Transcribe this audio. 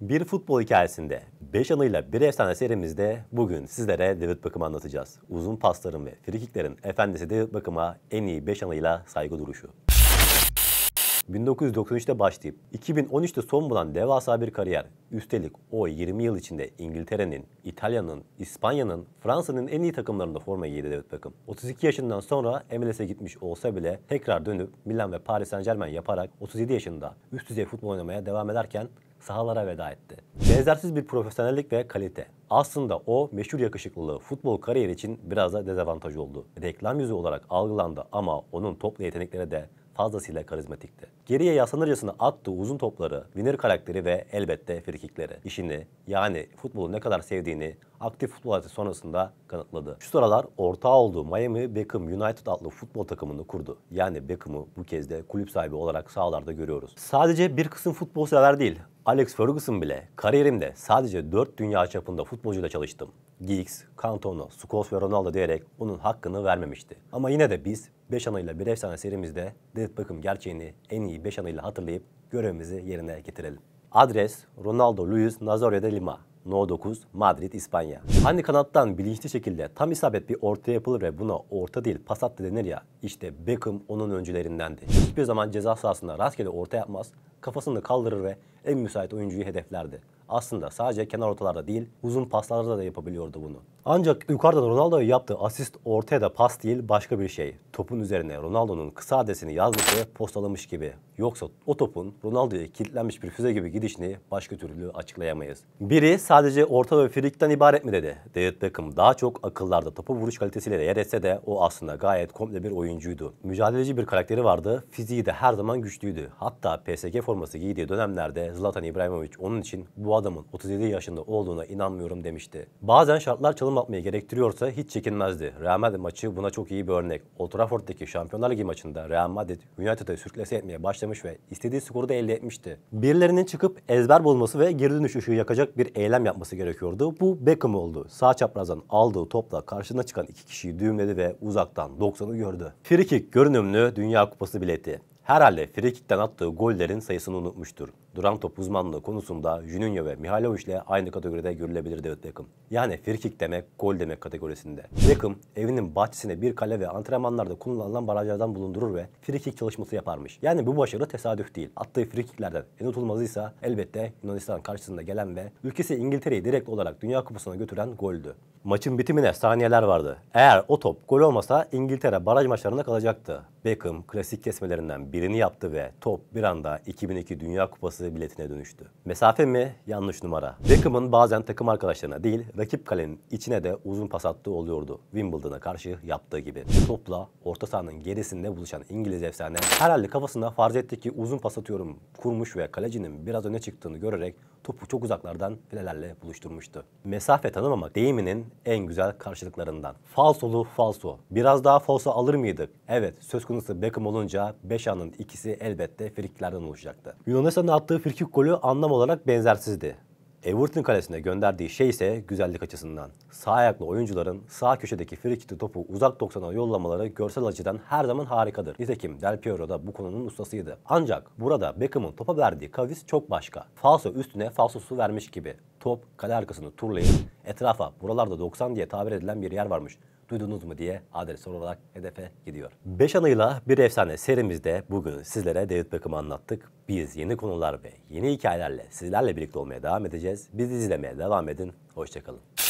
Bir futbol hikayesinde 5 anıyla bir efsane serimizde bugün sizlere David Beckham'ı anlatacağız. Uzun pasların ve frikiklerin efendisi David Beckham'a en iyi 5 anıyla saygı duruşu. 1993'te başlayıp 2013'te son bulan devasa bir kariyer. Üstelik o 20 yıl içinde İngiltere'nin, İtalya'nın, İspanya'nın, Fransa'nın en iyi takımlarında forma giydi David Beckham. 32 yaşından sonra MLS'e gitmiş olsa bile tekrar dönüp Milan ve Paris Saint Germain yaparak 37 yaşında üst düzey futbol oynamaya devam ederken sahalara veda etti. Benzersiz bir profesyonellik ve kalite. Aslında o meşhur yakışıklılığı futbol kariyeri için biraz da dezavantaj oldu. Reklam yüzü olarak algılandı ama onun toplu yeteneklere de fazlasıyla karizmatikti. Geriye yaslanırcasına attığı uzun topları, winner karakteri ve elbette frikikleri. işini, yani futbolu ne kadar sevdiğini aktif futbol hayatı sonrasında kanıtladı. Şu sıralar ortağı olduğu Miami Beckham United adlı futbol takımını kurdu. Yani Beckham'ı bu kez de kulüp sahibi olarak sahalarda görüyoruz. Sadece bir kısım futbol sever değil, Alex Ferguson bile kariyerimde sadece 4 dünya çapında futbolcuyla çalıştım. Giggs, Cantona, Scholes ve Ronaldo diyerek onun hakkını vermemişti. Ama yine de biz 5 anıyla bir efsane serimizde David Beckham gerçeğini en iyi 5 anıyla hatırlayıp görevimizi yerine getirelim. Adres Ronaldo Luis Nazario de Lima, No 9 Madrid İspanya. Hani kanattan bilinçli şekilde tam isabet bir orta yapılır ve buna orta değil pas attı denir ya İşte Beckham onun öncülerindendi. Hiçbir zaman ceza sahasında rastgele orta yapmaz kafasını kaldırır ve en müsait oyuncuyu hedeflerdi. Aslında sadece kenar ortalarda değil uzun paslarda da yapabiliyordu bunu. Ancak yukarıda Ronaldo'ya yaptığı asist ortaya da pas değil başka bir şey. Topun üzerine Ronaldo'nun kısa adresini yazmış ve postalamış gibi. Yoksa o topun Ronaldo'ya kilitlenmiş bir füze gibi gidişini başka türlü açıklayamayız. Biri sadece orta ve frikten ibaret mi dedi. David Beckham daha çok akıllarda topu vuruş kalitesiyle de yer etse de o aslında gayet komple bir oyuncuydu. Mücadeleci bir karakteri vardı, fiziği de her zaman güçlüydü. Hatta PSG forması giydiği dönemlerde Zlatan İbrahimovic onun için bu adamın 37 yaşında olduğuna inanmıyorum demişti. Bazen şartlar çalın adım atmayı gerektiriyorsa hiç çekinmezdi. Real Madrid maçı buna çok iyi bir örnek. Old Trafford'daki Şampiyonlar Ligi maçında Real Madrid United'ı sürklese etmeye başlamış ve istediği skoru da elde etmişti. Birilerinin çıkıp ezber bozması ve geri dönüş ışığı yakacak bir eylem yapması gerekiyordu. Bu Beckham oldu. Sağ çaprazdan aldığı topla karşına çıkan iki kişiyi düğümledi ve uzaktan 90'ı gördü. Frikik görünümlü Dünya Kupası bileti. Herhalde frikikten attığı gollerin sayısını unutmuştur duran top uzmanlığı konusunda Juninho ve Mihailovic ile aynı kategoride görülebilir David Beckham. Yani frikik demek, gol demek kategorisinde. Beckham evinin bahçesine bir kale ve antrenmanlarda kullanılan barajlardan bulundurur ve frikik çalışması yaparmış. Yani bu başarı tesadüf değil. Attığı frikiklerden en unutulmazıysa elbette Yunanistan karşısında gelen ve ülkesi İngiltere'yi direkt olarak Dünya Kupası'na götüren goldü. Maçın bitimine saniyeler vardı. Eğer o top gol olmasa İngiltere baraj maçlarında kalacaktı. Beckham klasik kesmelerinden birini yaptı ve top bir anda 2002 Dünya Kupası parası biletine dönüştü. Mesafe mi? Yanlış numara. Beckham'ın bazen takım arkadaşlarına değil, rakip kalenin içine de uzun pas attığı oluyordu. Wimbledon'a karşı yaptığı gibi. Topla orta sahanın gerisinde buluşan İngiliz efsane herhalde kafasında farz etti ki uzun pas atıyorum kurmuş ve kalecinin biraz öne çıktığını görerek topu çok uzaklardan filelerle buluşturmuştu. Mesafe tanımamak deyiminin en güzel karşılıklarından. Falsolu falso. Biraz daha falso alır mıydık? Evet söz konusu Beckham olunca 5 anın ikisi elbette frikiklerden oluşacaktı. Yunanistan'ın attığı frikik golü anlam olarak benzersizdi. Everton kalesine gönderdiği şey ise güzellik açısından. Sağ ayaklı oyuncuların sağ köşedeki frikikli topu uzak 90'a yollamaları görsel açıdan her zaman harikadır. Nitekim Del Piero da bu konunun ustasıydı. Ancak burada Beckham'ın topa verdiği kavis çok başka. Falso üstüne falsosu vermiş gibi. Top kale arkasını turlayıp etrafa buralarda 90 diye tabir edilen bir yer varmış. Duydunuz mu diye adres olarak hedefe gidiyor. 5 anıyla bir efsane serimizde bugün sizlere David Beckham'ı anlattık. Biz yeni konular ve yeni hikayelerle sizlerle birlikte olmaya devam edeceğiz. Bizi izlemeye devam edin. Hoşçakalın.